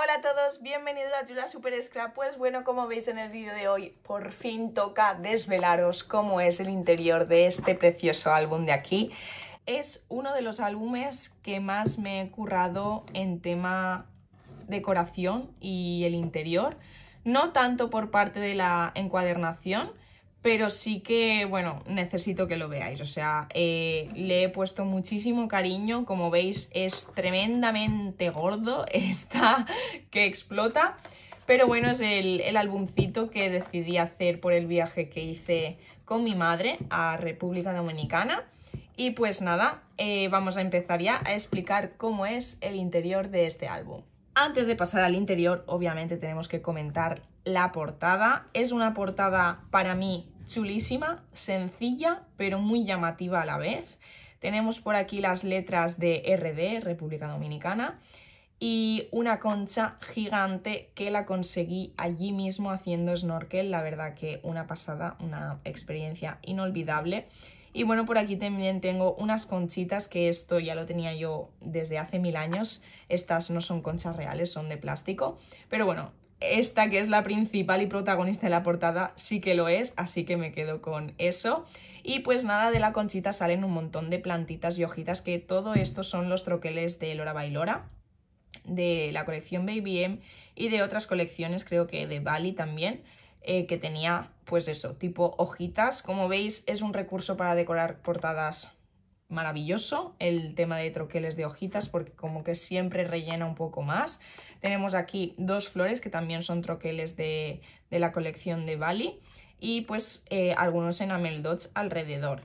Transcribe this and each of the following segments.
Hola a todos, bienvenidos a Yula Super Scrap. Pues bueno, como veis en el vídeo de hoy, por fin toca desvelaros cómo es el interior de este precioso álbum de aquí. Es uno de los álbumes que más me he currado en tema decoración y el interior, no tanto por parte de la encuadernación, pero sí que, bueno, necesito que lo veáis. O sea, eh, le he puesto muchísimo cariño. Como veis, es tremendamente gordo. Está que explota. Pero bueno, es el, el álbumcito que decidí hacer por el viaje que hice con mi madre a República Dominicana. Y pues nada, eh, vamos a empezar ya a explicar cómo es el interior de este álbum. Antes de pasar al interior, obviamente tenemos que comentar la portada. Es una portada para mí chulísima, sencilla, pero muy llamativa a la vez. Tenemos por aquí las letras de RD, República Dominicana, y una concha gigante que la conseguí allí mismo haciendo snorkel. La verdad que una pasada, una experiencia inolvidable. Y bueno, por aquí también tengo unas conchitas que esto ya lo tenía yo desde hace mil años. Estas no son conchas reales, son de plástico. Pero bueno, esta que es la principal y protagonista de la portada sí que lo es, así que me quedo con eso. Y pues nada, de la conchita salen un montón de plantitas y hojitas, que todo esto son los troqueles de Lora Bailora, de la colección Baby M y de otras colecciones, creo que de Bali también, eh, que tenía pues eso, tipo hojitas. Como veis es un recurso para decorar portadas maravilloso el tema de troqueles de hojitas porque como que siempre rellena un poco más. Tenemos aquí dos flores que también son troqueles de, la colección de Bali y pues eh, algunos enamel dots alrededor.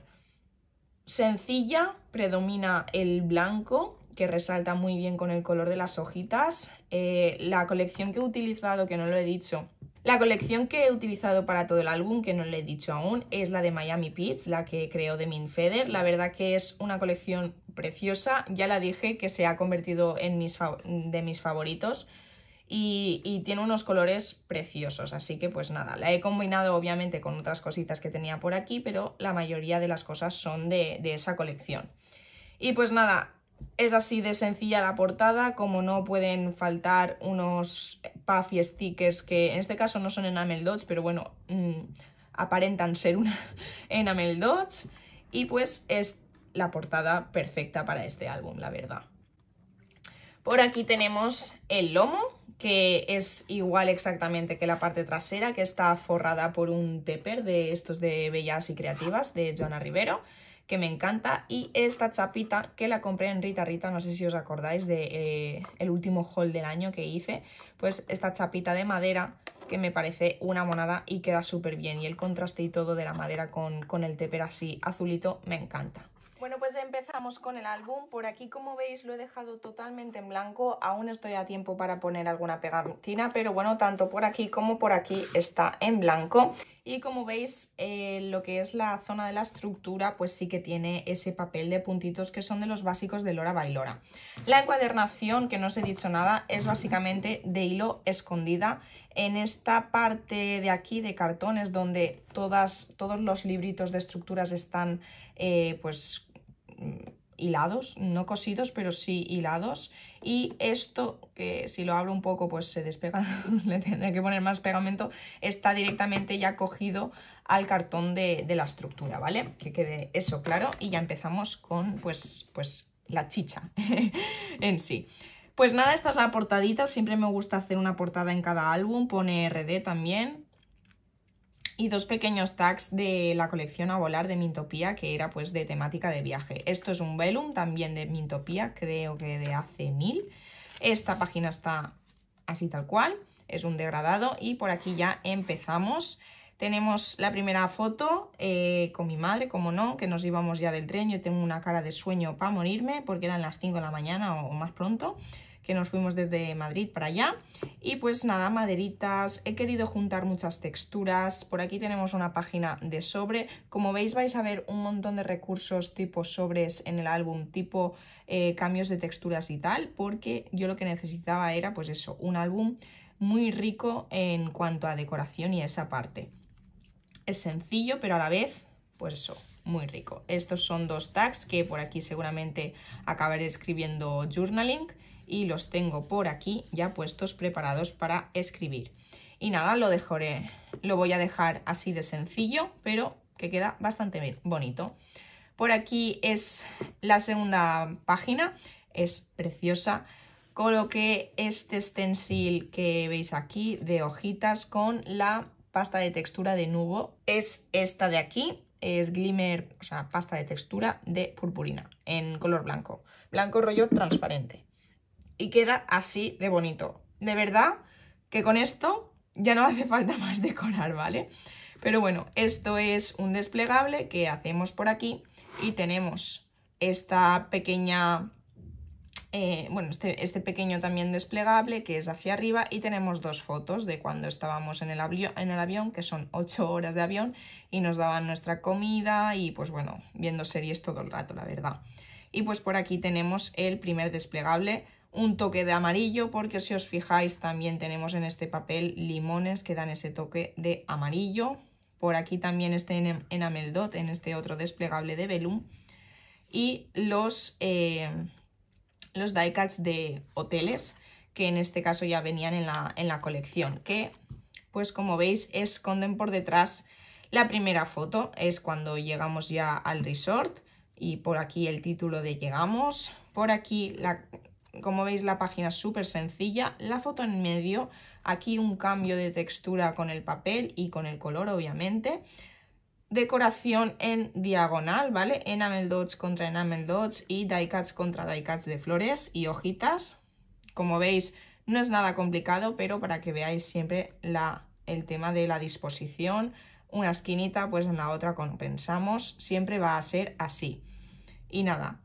Sencilla, predomina el blanco que resalta muy bien con el color de las hojitas. Eh, la colección que he utilizado, que no lo he dicho, la colección que he utilizado para todo el álbum, que no le he dicho aún, es la de Miami Pits, la que creo de Min Feder. La verdad que es una colección preciosa, ya la dije que se ha convertido en mis de mis favoritos y, tiene unos colores preciosos, así que pues nada, la he combinado obviamente con otras cositas que tenía por aquí, pero la mayoría de las cosas son de, de esa colección. Y pues nada, es así de sencilla la portada, como no pueden faltar unos puffy stickers que en este caso no son enamel dots, pero bueno, mm, aparentan ser una enamel dots. Y pues es la portada perfecta para este álbum, la verdad. Por aquí tenemos el lomo, que es igual exactamente que la parte trasera, que está forrada por un tepper de estos de Bellas y Creativas, de Joana Rivero que me encanta. Y esta chapita que la compré en Rita Rita, no sé si os acordáis de eh, el último haul del año que hice. Pues esta chapita de madera que me parece una monada y queda súper bien. Y el contraste y todo de la madera con, el teper así azulito me encanta. Bueno, pues empezamos con el álbum. Por aquí, como veis, lo he dejado totalmente en blanco. Aún estoy a tiempo para poner alguna pegatina, pero bueno, tanto por aquí como por aquí está en blanco y como veis eh, lo que es la zona de la estructura pues sí que tiene ese papel de puntitos que son de los básicos de Lora Bailora. La encuadernación, que no os he dicho nada, es básicamente de hilo escondida. En esta parte de aquí de cartones donde todas, todos los libritos de estructuras están eh, pues hilados, no cosidos, pero sí hilados. Y esto, que si lo abro un poco pues se despega, le tendré que poner más pegamento, está directamente ya cogido al cartón de, de, la estructura, ¿vale? Que quede eso claro y ya empezamos con pues, pues la chicha en sí. Pues nada, esta es la portadita, siempre me gusta hacer una portada en cada álbum, pone RD también, y dos pequeños tags de la colección a volar de Mintopía que era pues de temática de viaje. Esto es un vellum también de Mintopía, creo que de hace mil. Esta página está así tal cual, es un degradado y por aquí ya empezamos. Tenemos la primera foto eh, con mi madre, como no, que nos íbamos ya del tren. Yo tengo una cara de sueño para morirme porque eran las 5 de la mañana o más pronto que nos fuimos desde Madrid para allá. Y pues nada, maderitas, he querido juntar muchas texturas. Por aquí tenemos una página de sobre. Como veis vais a ver un montón de recursos tipo sobres en el álbum, tipo eh, cambios de texturas y tal, porque yo lo que necesitaba era pues eso, un álbum muy rico en cuanto a decoración y esa parte. Es sencillo, pero a la vez, pues eso, muy rico. Estos son dos tags que por aquí seguramente acabaré escribiendo journaling y los tengo por aquí ya puestos preparados para escribir. Y nada, lo, dejaré, lo voy a dejar así de sencillo, pero que queda bastante bonito. Por aquí es la segunda página, es preciosa. Coloqué este stencil que veis aquí de hojitas con la pasta de textura de nubo. Es esta de aquí, es glimmer, o sea, pasta de textura de purpurina en color blanco. Blanco rollo transparente y queda así de bonito. De verdad que con esto ya no hace falta más decorar, ¿vale? Pero bueno, esto es un desplegable que hacemos por aquí y tenemos esta pequeña, eh, bueno, este, este, pequeño también desplegable que es hacia arriba y tenemos dos fotos de cuando estábamos en el, avión, en el avión, que son ocho horas de avión y nos daban nuestra comida y pues bueno, viendo series todo el rato, la verdad. Y pues por aquí tenemos el primer desplegable un toque de amarillo porque si os fijáis también tenemos en este papel limones que dan ese toque de amarillo. Por aquí también este en enamel en este otro desplegable de velum. Y los, eh, los die de hoteles que en este caso ya venían en la, en la colección que pues como veis esconden por detrás la primera foto. Es cuando llegamos ya al resort y por aquí el título de llegamos. Por aquí la como veis la página es súper sencilla, la foto en medio, aquí un cambio de textura con el papel y con el color obviamente. Decoración en diagonal, ¿vale? Enamel dots contra enamel dots y die cuts contra die cuts de flores y hojitas. Como veis no es nada complicado, pero para que veáis siempre la, el tema de la disposición, una esquinita pues en la otra compensamos, siempre va a ser así. Y nada,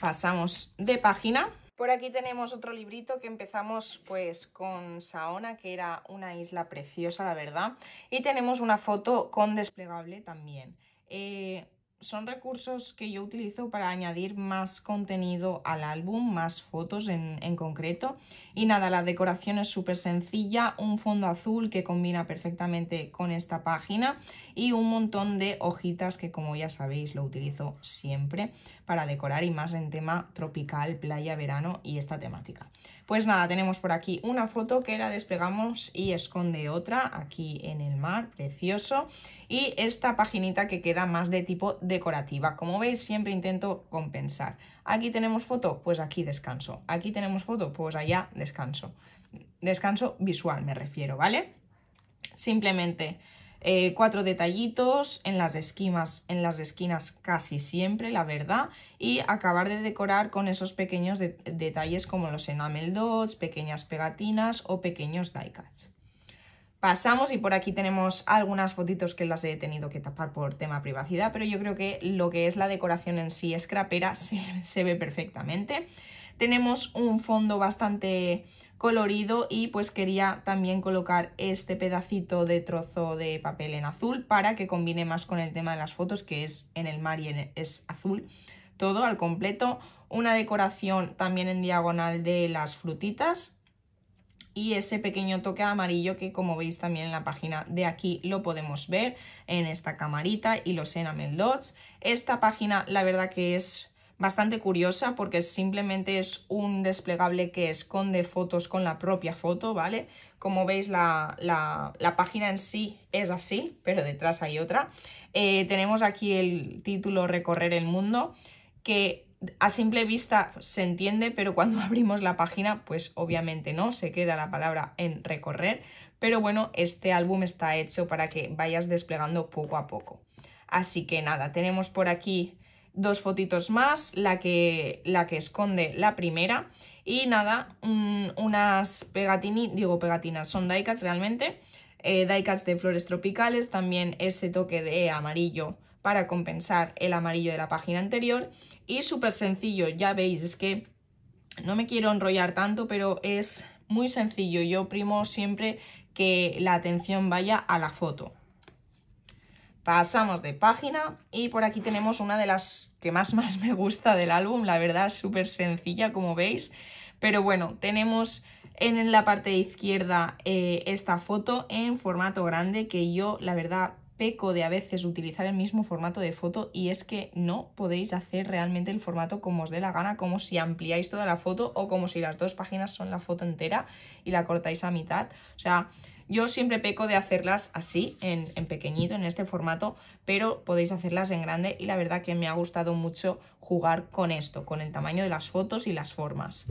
pasamos de página. Por aquí tenemos otro librito que empezamos pues con Saona, que era una isla preciosa, la verdad. Y tenemos una foto con desplegable también. Eh, son recursos que yo utilizo para añadir más contenido al álbum, más fotos en, concreto. Y nada, la decoración es súper sencilla, un fondo azul que combina perfectamente con esta página y un montón de hojitas que como ya sabéis lo utilizo siempre para decorar y más en tema tropical, playa, verano y esta temática. Pues nada, tenemos por aquí una foto que la desplegamos y esconde otra aquí en el mar, precioso. Y esta paginita que queda más de tipo decorativa. Como veis, siempre intento compensar. Aquí tenemos foto, pues aquí descanso. Aquí tenemos foto, pues allá descanso. Descanso visual me refiero, ¿vale? Simplemente eh, cuatro detallitos en las esquinas, en las esquinas casi siempre, la verdad, y acabar de decorar con esos pequeños detalles como los enamel dots, pequeñas pegatinas o pequeños die cuts. Pasamos y por aquí tenemos algunas fotitos que las he tenido que tapar por tema privacidad, pero yo creo que lo que es la decoración en sí escrapera se ve perfectamente. Tenemos un fondo bastante colorido y pues quería también colocar este pedacito de trozo de papel en azul para que combine más con el tema de las fotos que es en el mar y es azul todo al completo una decoración también en diagonal de las frutitas y ese pequeño toque amarillo que como veis también en la página de aquí lo podemos ver en esta camarita y los enamel dots. Esta página la verdad que es bastante curiosa porque simplemente es un desplegable que esconde fotos con la propia foto, ¿vale? Como veis, la, página en sí es así, pero detrás hay otra. Eh, tenemos aquí el título Recorrer el mundo, que a simple vista se entiende, pero cuando abrimos la página, pues obviamente no, se queda la palabra en recorrer, pero bueno, este álbum está hecho para que vayas desplegando poco a poco. Así que nada, tenemos por aquí dos fotitos más, la que, la que esconde la primera. Y nada, mm, unas pegatinas, digo pegatinas, son die realmente, eh, de flores tropicales, también ese toque de amarillo para compensar el amarillo de la página anterior. Y súper sencillo, ya veis, es que no me quiero enrollar tanto, pero es muy sencillo. Yo primo siempre que la atención vaya a la foto. Pasamos de página y por aquí tenemos una de las que más más me gusta del álbum, la verdad súper sencilla como veis, pero bueno, tenemos en la parte izquierda eh, esta foto en formato grande que yo la verdad peco de a veces utilizar el mismo formato de foto y es que no podéis hacer realmente el formato como os dé la gana, como si ampliáis toda la foto o como si las dos páginas son la foto entera y la cortáis a mitad. O sea, yo siempre peco de hacerlas así, en, pequeñito, en este formato, pero podéis hacerlas en grande y la verdad que me ha gustado mucho jugar con esto, con el tamaño de las fotos y las formas.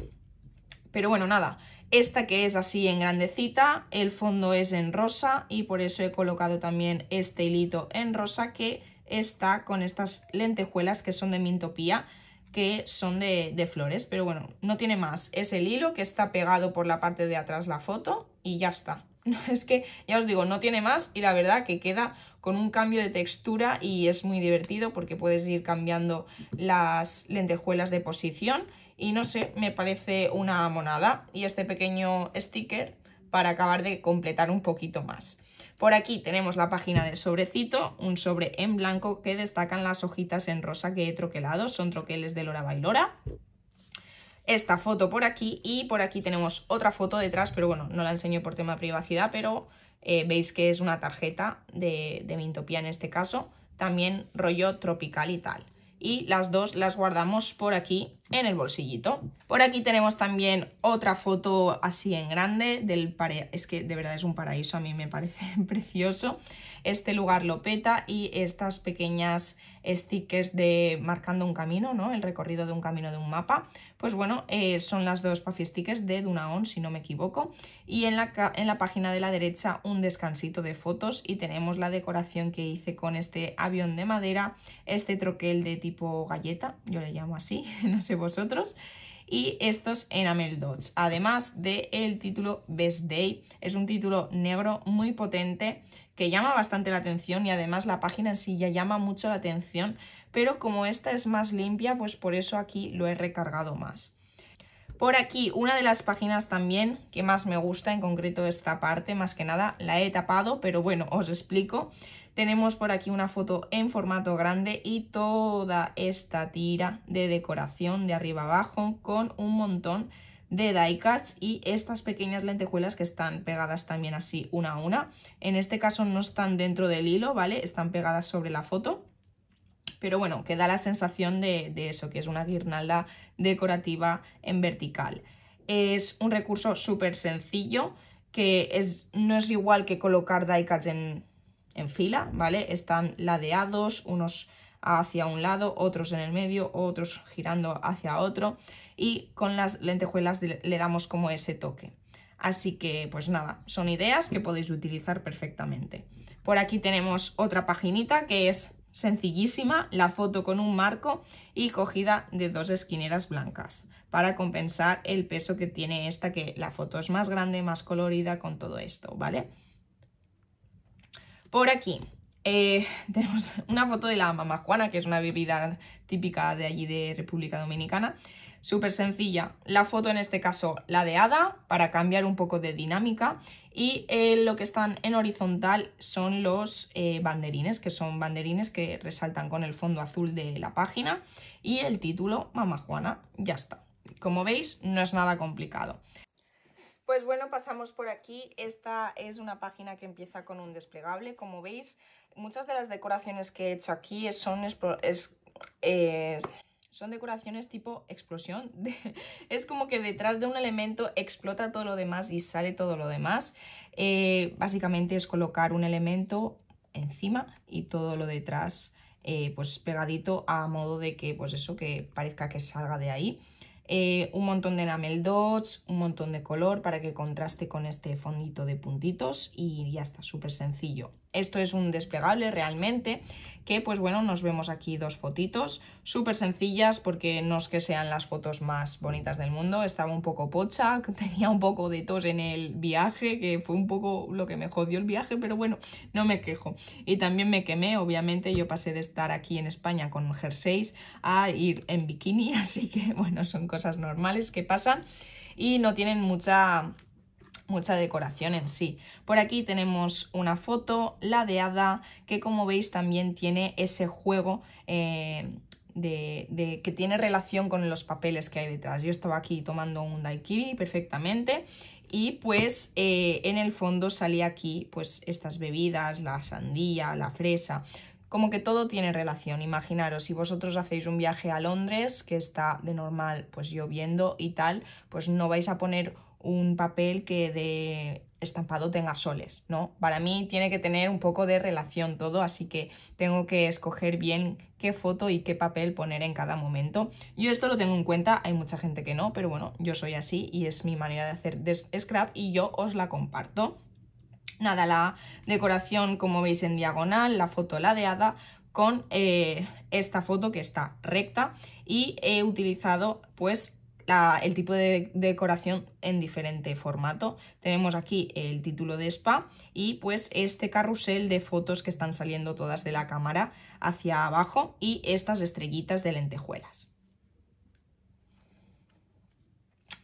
Pero bueno, nada, esta que es así en grandecita, el fondo es en rosa y por eso he colocado también este hilito en rosa que está con estas lentejuelas que son de Mintopía, que son de, flores, pero bueno, no tiene más. Es el hilo que está pegado por la parte de atrás la foto y ya está. Es que, ya os digo, no tiene más y la verdad que queda con un cambio de textura y es muy divertido porque puedes ir cambiando las lentejuelas de posición y no sé, me parece una monada y este pequeño sticker para acabar de completar un poquito más. Por aquí tenemos la página del sobrecito, un sobre en blanco que destacan las hojitas en rosa que he troquelado, son troqueles de Lora Bailora esta foto por aquí y por aquí tenemos otra foto detrás, pero bueno, no la enseño por tema de privacidad, pero eh, veis que es una tarjeta de, de Mintopía en este caso, también rollo tropical y tal. Y las dos las guardamos por aquí en el bolsillito. Por aquí tenemos también otra foto así en grande del Es que de verdad es un paraíso, a mí me parece precioso. Este lugar lo peta y estas pequeñas stickers de marcando un camino, ¿no? El recorrido de un camino de un mapa. Pues bueno, eh, son las dos puffy stickers de Dunaon, si no me equivoco. Y en la, en la página de la derecha un descansito de fotos y tenemos la decoración que hice con este avión de madera, este troquel de tipo galleta, yo le llamo así, no sé vosotros y estos enamel dots, además del el título Best Day. Es un título negro muy potente que llama bastante la atención y además la página en sí ya llama mucho la atención, pero como esta es más limpia, pues por eso aquí lo he recargado más. Por aquí, una de las páginas también que más me gusta, en concreto esta parte, más que nada la he tapado, pero bueno, os explico. Tenemos por aquí una foto en formato grande y toda esta tira de decoración de arriba abajo con un montón de die cuts y estas pequeñas lentejuelas que están pegadas también así una a una. En este caso no están dentro del hilo, ¿vale? Están pegadas sobre la foto. Pero bueno, que da la sensación de, eso, que es una guirnalda decorativa en vertical. Es un recurso súper sencillo, que es, no es igual que colocar die cuts en fila, ¿vale? Están ladeados, unos hacia un lado, otros en el medio, otros girando hacia otro y con las lentejuelas le damos como ese toque. Así que pues nada, son ideas que podéis utilizar perfectamente. Por aquí tenemos otra paginita que es sencillísima, la foto con un marco y cogida de dos esquineras blancas para compensar el peso que tiene esta, que la foto es más grande, más colorida con todo esto, ¿vale? Por aquí eh, tenemos una foto de la mamá Juana, que es una bebida típica de allí de República Dominicana. Súper sencilla. La foto en este caso, la de hada, para cambiar un poco de dinámica. Y eh, lo que están en horizontal son los eh, banderines, que son banderines que resaltan con el fondo azul de la página. Y el título, Mamá Juana, ya está. Como veis, no es nada complicado. Pues bueno, pasamos por aquí. Esta es una página que empieza con un desplegable, como veis. Muchas de las decoraciones que he hecho aquí son, eh, son decoraciones tipo explosión. es como que detrás de un elemento explota todo lo demás y sale todo lo demás. Eh, básicamente es colocar un elemento encima y todo lo detrás eh, pues pegadito a modo de que pues eso que parezca que salga de ahí. un montón de enamel dots, un montón de color para que contraste con este fondito de puntitos y ya está, súper sencillo. Esto es un desplegable realmente, que pues bueno, nos vemos aquí dos fotitos, súper sencillas porque no es que sean las fotos más bonitas del mundo, estaba un poco pocha, tenía un poco de tos en el viaje, que fue un poco lo que me jodió el viaje, pero bueno, no me quejo. Y también me quemé, obviamente yo pasé de estar aquí en España con jerseys a ir en bikini, así que bueno, son cosas normales que pasan y no tienen mucha mucha decoración en sí. Por aquí tenemos una foto ladeada que como veis también tiene ese juego eh, de, de, que tiene relación con los papeles que hay detrás. Yo estaba aquí tomando un daiquiri perfectamente y pues eh, en el fondo salía aquí pues estas bebidas, la sandía, la fresa, como que todo tiene relación. Imaginaros, si vosotros hacéis un viaje a Londres, que está de normal pues lloviendo y tal, pues no vais a poner un papel que de estampado tenga soles, ¿no? Para mí tiene que tener un poco de relación todo, así que tengo que escoger bien qué foto y qué papel poner en cada momento. Yo esto lo tengo en cuenta, hay mucha gente que no, pero bueno, yo soy así y es mi manera de hacer de scrap y yo os la comparto. Nada, la decoración como veis en diagonal, la foto ladeada con eh, esta foto que está recta y he utilizado pues el tipo de decoración en diferente formato. Tenemos aquí el título de spa y pues este carrusel de fotos que están saliendo todas de la cámara hacia abajo y estas estrellitas de lentejuelas.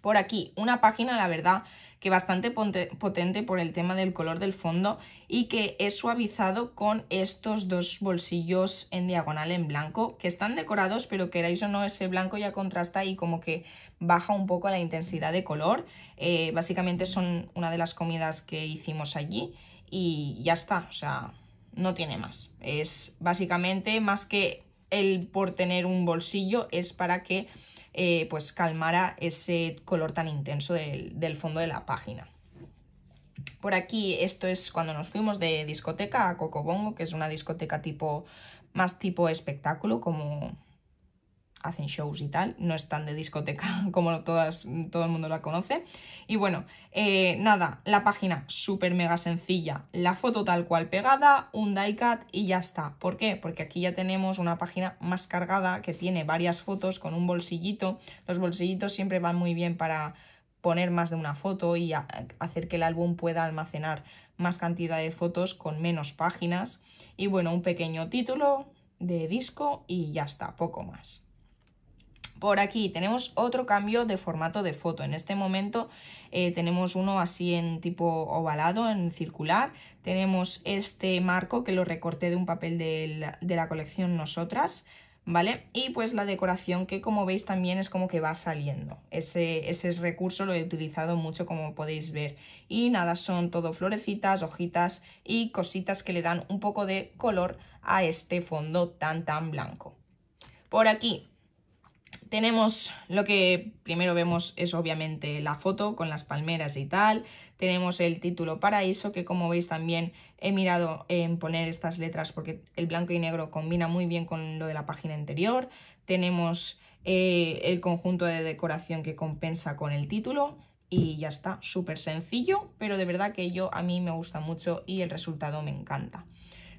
Por aquí, una página, la verdad, que bastante potente por el tema del color del fondo y que es suavizado con estos dos bolsillos en diagonal en blanco que están decorados pero queráis o no ese blanco ya contrasta y como que baja un poco la intensidad de color eh, básicamente son una de las comidas que hicimos allí y ya está, o sea, no tiene más es básicamente más que el por tener un bolsillo es para que eh, pues calmara ese color tan intenso del, del fondo de la página. Por aquí, esto es cuando nos fuimos de discoteca a Cocobongo, que es una discoteca tipo más tipo espectáculo, como hacen shows y tal, no es tan de discoteca como todas, todo el mundo la conoce. Y bueno, eh, nada, la página súper mega sencilla, la foto tal cual pegada, un cut y ya está. ¿Por qué? Porque aquí ya tenemos una página más cargada que tiene varias fotos con un bolsillito. Los bolsillitos siempre van muy bien para poner más de una foto y hacer que el álbum pueda almacenar más cantidad de fotos con menos páginas. Y bueno, un pequeño título de disco y ya está, poco más. Por aquí tenemos otro cambio de formato de foto. En este momento eh, tenemos uno así en tipo ovalado, en circular. Tenemos este marco que lo recorté de un papel de la, colección Nosotras. ¿vale? Y pues la decoración que como veis también es como que va saliendo. Ese, ese, recurso lo he utilizado mucho como podéis ver. Y nada, son todo florecitas, hojitas y cositas que le dan un poco de color a este fondo tan tan blanco. Por aquí tenemos lo que primero vemos es obviamente la foto con las palmeras y tal. Tenemos el título Paraíso, que como veis también he mirado en poner estas letras porque el blanco y negro combina muy bien con lo de la página anterior. Tenemos eh, el conjunto de decoración que compensa con el título y ya está, súper sencillo, pero de verdad que yo a mí me gusta mucho y el resultado me encanta.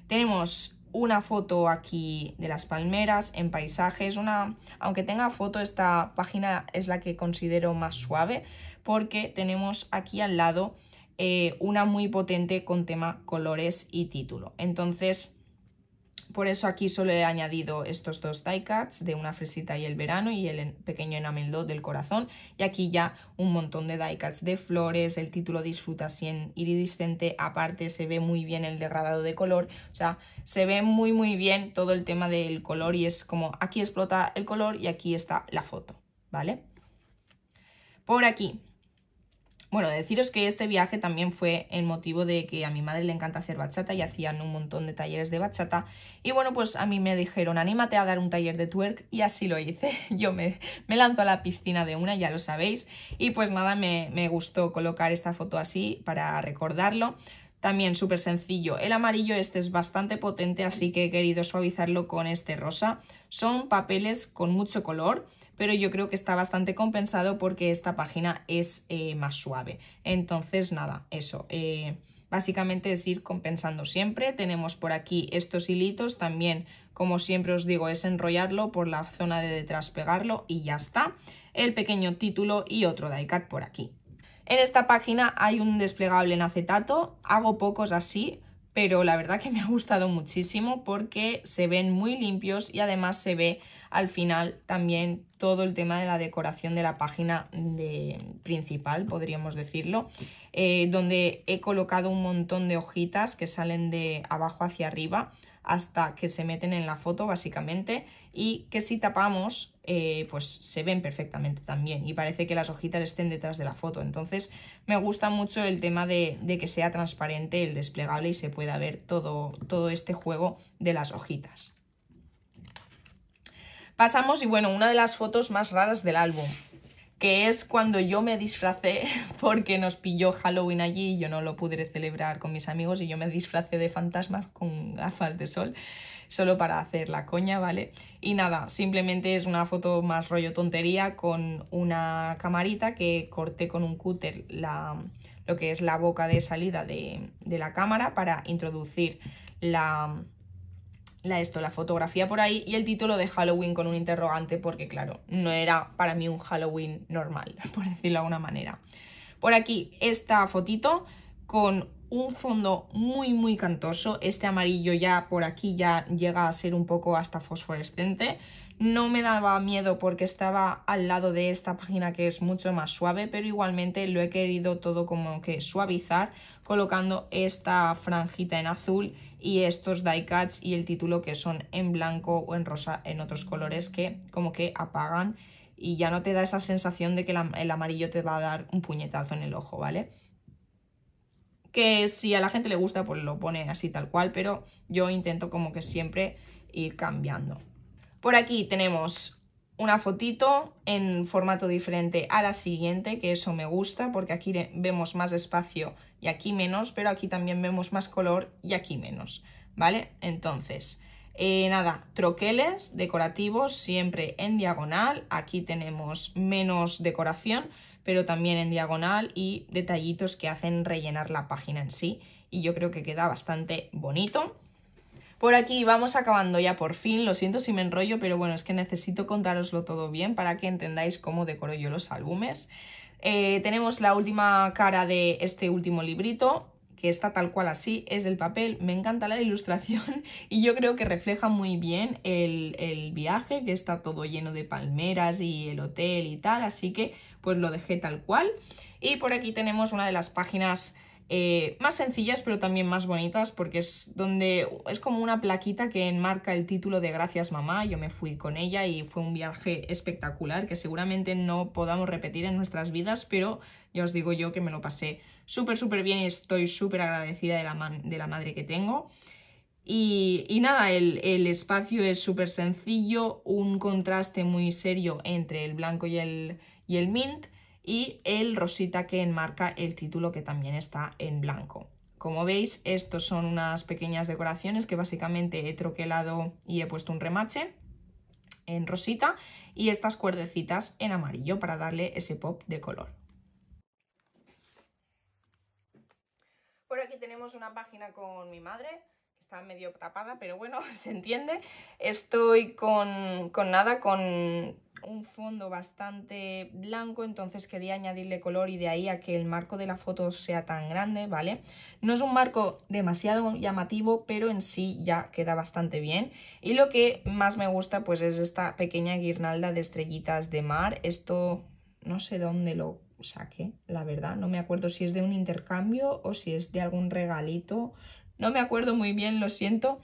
Tenemos una foto aquí de las palmeras en paisajes, una, aunque tenga foto esta página es la que considero más suave porque tenemos aquí al lado eh, una muy potente con tema colores y título. Entonces por eso aquí solo he añadido estos dos die cuts de una fresita y el verano y el pequeño enameldo del corazón. Y aquí ya un montón de die cuts de flores, el título disfruta 100 iridiscente, aparte se ve muy bien el degradado de color, o sea, se ve muy muy bien todo el tema del color y es como aquí explota el color y aquí está la foto, ¿vale? Por aquí bueno, deciros que este viaje también fue el motivo de que a mi madre le encanta hacer bachata y hacían un montón de talleres de bachata. Y bueno, pues a mí me dijeron, anímate a dar un taller de twerk y así lo hice. Yo me, me lanzo a la piscina de una, ya lo sabéis. Y pues nada, me, me gustó colocar esta foto así para recordarlo. También súper sencillo. El amarillo este es bastante potente, así que he querido suavizarlo con este rosa. Son papeles con mucho color pero yo creo que está bastante compensado porque esta página es eh, más suave. Entonces, nada, eso. Eh, básicamente es ir compensando siempre. Tenemos por aquí estos hilitos, también como siempre os digo es enrollarlo por la zona de detrás pegarlo y ya está. El pequeño título y otro diecat por aquí. En esta página hay un desplegable en acetato, hago pocos así, pero la verdad que me ha gustado muchísimo porque se ven muy limpios y además se ve al final también todo el tema de la decoración de la página de, principal, podríamos decirlo, eh, donde he colocado un montón de hojitas que salen de abajo hacia arriba hasta que se meten en la foto básicamente y que si tapamos eh, pues se ven perfectamente también y parece que las hojitas estén detrás de la foto. Entonces me gusta mucho el tema de, que sea transparente el desplegable y se pueda ver todo, todo este juego de las hojitas. Pasamos y bueno, una de las fotos más raras del álbum que es cuando yo me disfracé porque nos pilló Halloween allí y yo no lo pude celebrar con mis amigos y yo me disfracé de fantasma con gafas de sol solo para hacer la coña, ¿vale? Y nada, simplemente es una foto más rollo tontería con una camarita que corté con un cúter la, lo que es la boca de salida de, la cámara para introducir la, la, esto, la fotografía por ahí y el título de Halloween con un interrogante porque claro, no era para mí un Halloween normal, por decirlo de alguna manera. Por aquí esta fotito con un fondo muy muy cantoso, este amarillo ya por aquí ya llega a ser un poco hasta fosforescente, no me daba miedo porque estaba al lado de esta página que es mucho más suave, pero igualmente lo he querido todo como que suavizar colocando esta franjita en azul y estos die cuts y el título que son en blanco o en rosa en otros colores que como que apagan y ya no te da esa sensación de que el amarillo te va a dar un puñetazo en el ojo, ¿vale? que si a la gente le gusta pues lo pone así tal cual, pero yo intento como que siempre ir cambiando. Por aquí tenemos una fotito en formato diferente a la siguiente, que eso me gusta porque aquí vemos más espacio y aquí menos, pero aquí también vemos más color y aquí menos, ¿vale? Entonces, eh, nada, troqueles decorativos siempre en diagonal, aquí tenemos menos decoración, pero también en diagonal y detallitos que hacen rellenar la página en sí. Y yo creo que queda bastante bonito. Por aquí vamos acabando ya por fin, lo siento si me enrollo, pero bueno, es que necesito contároslo todo bien para que entendáis cómo decoro yo los álbumes. Eh, tenemos la última cara de este último librito, que está tal cual así, es el papel, me encanta la ilustración y yo creo que refleja muy bien el, el viaje, que está todo lleno de palmeras y el hotel y tal, así que pues lo dejé tal cual. Y por aquí tenemos una de las páginas eh, más sencillas pero también más bonitas porque es donde es como una plaquita que enmarca el título de Gracias mamá, yo me fui con ella y fue un viaje espectacular que seguramente no podamos repetir en nuestras vidas pero ya os digo yo que me lo pasé súper, súper bien y estoy súper agradecida de la, de la, madre que tengo. Y, nada, el, espacio es súper sencillo, un contraste muy serio entre el blanco y el, y el mint y el rosita que enmarca el título que también está en blanco. Como veis, estos son unas pequeñas decoraciones que básicamente he troquelado y he puesto un remache en rosita y estas cuerdecitas en amarillo para darle ese pop de color. tenemos una página con mi madre, que está medio tapada, pero bueno, se entiende. Estoy con, con nada, con un fondo bastante blanco, entonces quería añadirle color y de ahí a que el marco de la foto sea tan grande, ¿vale? No es un marco demasiado llamativo, pero en sí ya queda bastante bien. Y lo que más me gusta pues es esta pequeña guirnalda de estrellitas de mar. Esto no sé dónde lo saque la verdad. No me acuerdo si es de un intercambio o si es de algún regalito. No me acuerdo muy bien, lo siento.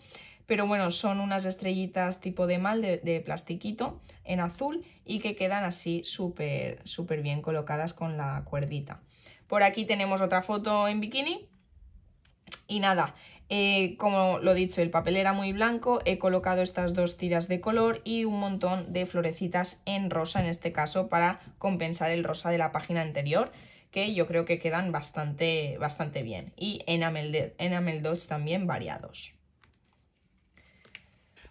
Pero bueno, son unas estrellitas tipo de mal de, de plastiquito en azul y que quedan así súper, súper bien colocadas con la cuerdita. Por aquí tenemos otra foto en bikini. Y nada, eh, como lo he dicho, el papel era muy blanco, he colocado estas dos tiras de color y un montón de florecitas en rosa, en este caso, para compensar el rosa de la página anterior, que yo creo que quedan bastante, bastante bien. Y en en también variados.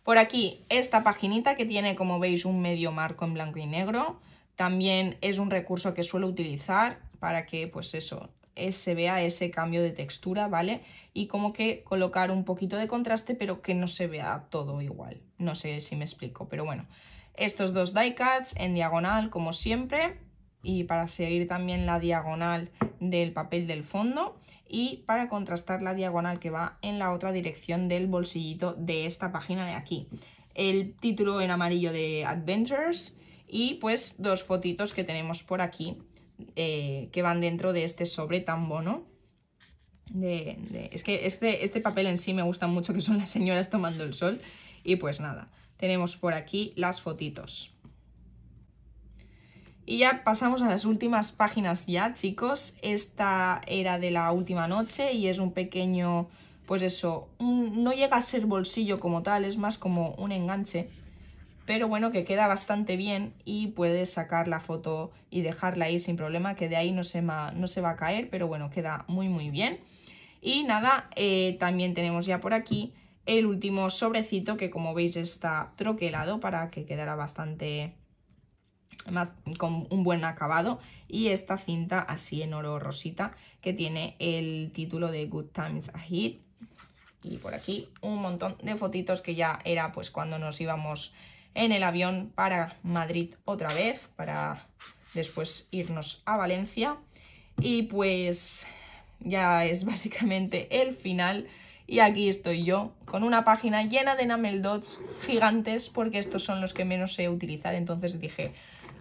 Por aquí, esta paginita que tiene, como veis, un medio marco en blanco y negro. También es un recurso que suelo utilizar para que, pues eso, se vea ese cambio de textura, ¿vale? Y como que colocar un poquito de contraste, pero que no se vea todo igual. No sé si me explico, pero bueno. Estos dos die cuts en diagonal, como siempre. Y para seguir también la diagonal del papel del fondo. Y para contrastar la diagonal que va en la otra dirección del bolsillito de esta página de aquí. El título en amarillo de Adventures y pues dos fotitos que tenemos por aquí eh, que van dentro de este sobre tan bono. De, es que este, este papel en sí me gusta mucho, que son las señoras tomando el sol. Y pues nada, tenemos por aquí las fotitos. Y ya pasamos a las últimas páginas ya, chicos. Esta era de la última noche y es un pequeño, pues eso, no llega a ser bolsillo como tal, es más como un enganche pero bueno que queda bastante bien y puedes sacar la foto y dejarla ahí sin problema, que de ahí no se, no se va a caer, pero bueno, queda muy muy bien. Y nada, eh, también tenemos ya por aquí el último sobrecito que como veis está troquelado para que quedara bastante más con un buen acabado y esta cinta así en oro rosita que tiene el título de Good Times Ahead y por aquí un montón de fotitos que ya era pues cuando nos íbamos en el avión para Madrid otra vez, para después irnos a Valencia. Y pues ya es básicamente el final. Y aquí estoy yo con una página llena de enamel dots gigantes porque estos son los que menos sé utilizar. Entonces dije,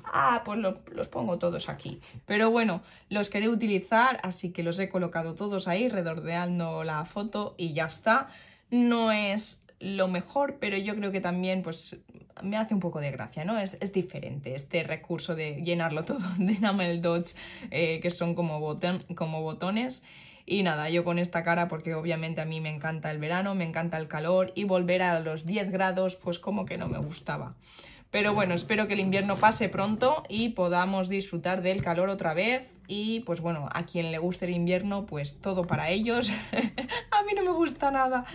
ah, pues los pongo todos aquí. Pero bueno, los quería utilizar, así que los he colocado todos ahí redordeando la foto y ya está. No es lo mejor, pero yo creo que también pues me hace un poco de gracia, ¿no? Es, es diferente este recurso de llenarlo todo de enamel dots eh, que son como, como botones. Y nada, yo con esta cara, porque obviamente a mí me encanta el verano, me encanta el calor y volver a los 10 grados, pues como que no me gustaba. Pero bueno, espero que el invierno pase pronto y podamos disfrutar del calor otra vez. Y pues bueno, a quien le guste el invierno, pues todo para ellos. a mí no me gusta nada.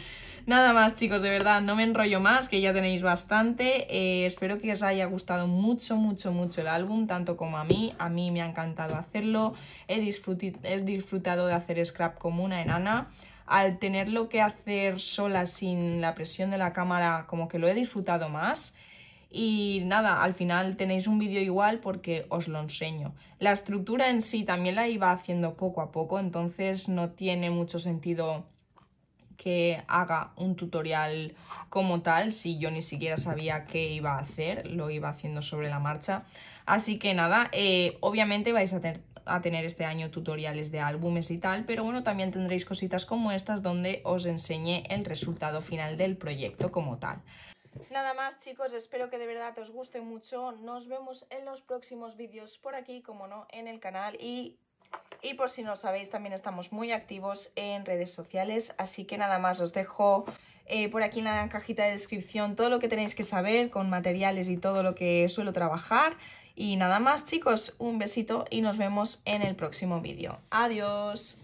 Nada más chicos, de verdad, no me enrollo más, que ya tenéis bastante. Eh, espero que os haya gustado mucho, mucho, mucho el álbum, tanto como a mí. A mí me ha encantado hacerlo. He, he disfrutado de hacer scrap como una enana al tenerlo que hacer sola sin la presión de la cámara, como que lo he disfrutado más. Y nada, al final tenéis un vídeo igual porque os lo enseño. La estructura en sí también la iba haciendo poco a poco, entonces no tiene mucho sentido que haga un tutorial como tal, si yo ni siquiera sabía qué iba a hacer, lo iba haciendo sobre la marcha. Así que nada, eh, obviamente vais a, a tener este año tutoriales de álbumes y tal, pero bueno, también tendréis cositas como estas donde os enseñé el resultado final del proyecto como tal. Nada más chicos, espero que de verdad os guste mucho. Nos vemos en los próximos vídeos por aquí, como no, en el canal. Y, por si no sabéis, también estamos muy activos en redes sociales. Así que nada más, os dejo eh, por aquí en la cajita de descripción todo lo que tenéis que saber con materiales y todo lo que suelo trabajar. Y nada más chicos, un besito y nos vemos en el próximo vídeo. Adiós.